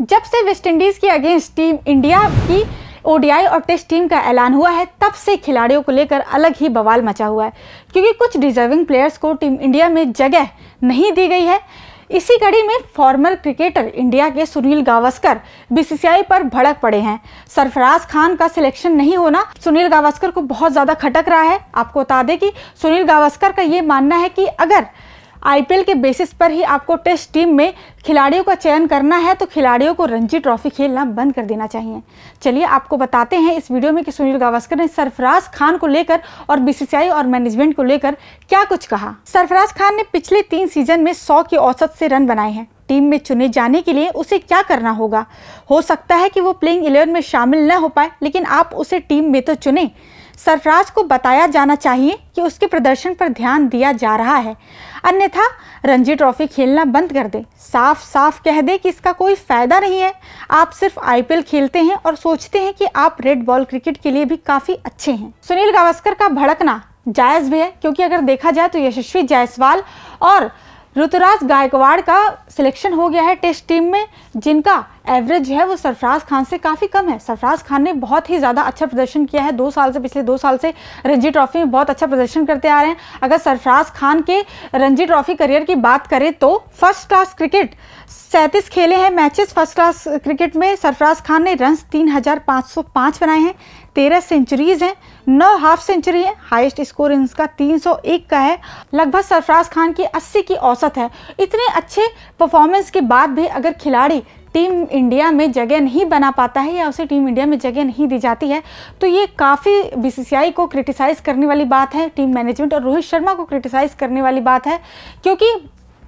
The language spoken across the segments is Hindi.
जब से वेस्टइंडीज़ की अगेंस्ट टीम इंडिया की ओडीआई और टेस्ट टीम का ऐलान हुआ है तब से खिलाड़ियों को लेकर अलग ही बवाल मचा हुआ है क्योंकि कुछ डिजर्विंग प्लेयर्स को टीम इंडिया में जगह नहीं दी गई है इसी कड़ी में फॉर्मर क्रिकेटर इंडिया के सुनील गावस्कर बीसीसीआई पर भड़क पड़े हैं सरफराज खान का सिलेक्शन नहीं होना सुनील गावस्कर को बहुत ज़्यादा खटक रहा है आपको बता दें कि सुनील गावस्कर का ये मानना है कि अगर आईपीएल के बेसिस पर ही आपको टेस्ट टीम में खिलाड़ियों का चयन करना है तो खिलाड़ियों को रणजी ट्रॉफी खेलना बंद कर देना चाहिए चलिए आपको बताते हैं इस वीडियो में कि सुनील गावस्कर ने सरफराज खान को लेकर और बीसीसीआई और मैनेजमेंट को लेकर क्या कुछ कहा सरफराज खान ने पिछले तीन सीजन में सौ के औसत से रन बनाए हैं टीम में चुने जाने के लिए उसे क्या करना होगा हो सकता है कि वो प्लेइंग इलेवन में शामिल न हो पाए लेकिन आप उसे टीम में तो चुने सरफराज को बताया जाना चाहिए कि उसके प्रदर्शन पर ध्यान दिया जा रहा है अन्यथा रणजी ट्रॉफी खेलना बंद कर दे साफ साफ कह दे कि इसका कोई फ़ायदा नहीं है आप सिर्फ आई खेलते हैं और सोचते हैं कि आप रेड बॉल क्रिकेट के लिए भी काफ़ी अच्छे हैं सुनील गावस्कर का भड़कना जायज़ भी है क्योंकि अगर देखा जाए तो यशस्वी जायसवाल और ऋतुराज गायकवाड़ का सिलेक्शन हो गया है टेस्ट टीम में जिनका एवरेज है वो सरफराज खान से काफ़ी कम है सरफराज खान ने बहुत ही ज़्यादा अच्छा प्रदर्शन किया है दो साल से पिछले दो साल से रणजी ट्रॉफी में बहुत अच्छा प्रदर्शन करते आ रहे हैं अगर सरफराज खान के रणजी ट्रॉफी करियर की बात करें तो फर्स्ट क्लास क्रिकेट सैंतीस खेले हैं मैचेस फर्स्ट क्लास क्रिकेट में सरफराज खान ने रन तीन बनाए हैं तेरह सेंचुरीज हैं नौ हाफ सेंचुरी है हाईएस्ट स्कोर इनका 301 का है लगभग सरफराज खान की 80 की औसत है इतने अच्छे परफॉर्मेंस के बाद भी अगर खिलाड़ी टीम इंडिया में जगह नहीं बना पाता है या उसे टीम इंडिया में जगह नहीं दी जाती है तो ये काफ़ी बीसीसीआई को क्रिटिसाइज़ करने वाली बात है टीम मैनेजमेंट और रोहित शर्मा को क्रिटिसाइज़ करने वाली बात है क्योंकि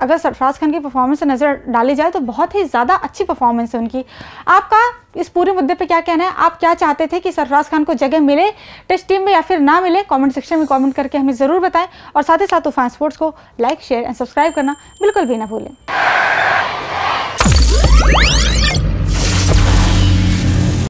अगर सरफराज खान की परफॉर्मेंस से नज़र डाली जाए तो बहुत ही ज़्यादा अच्छी परफॉर्मेंस है उनकी आपका इस पूरे मुद्दे पे क्या कहना है आप क्या चाहते थे कि सरफराज खान को जगह मिले टेस्ट टीम में या फिर ना मिले कमेंट सेक्शन में कमेंट करके हमें ज़रूर बताएं और साथ ही साथ तूफान स्पोर्ट्स को लाइक शेयर एंड सब्सक्राइब करना बिल्कुल भी ना भूलें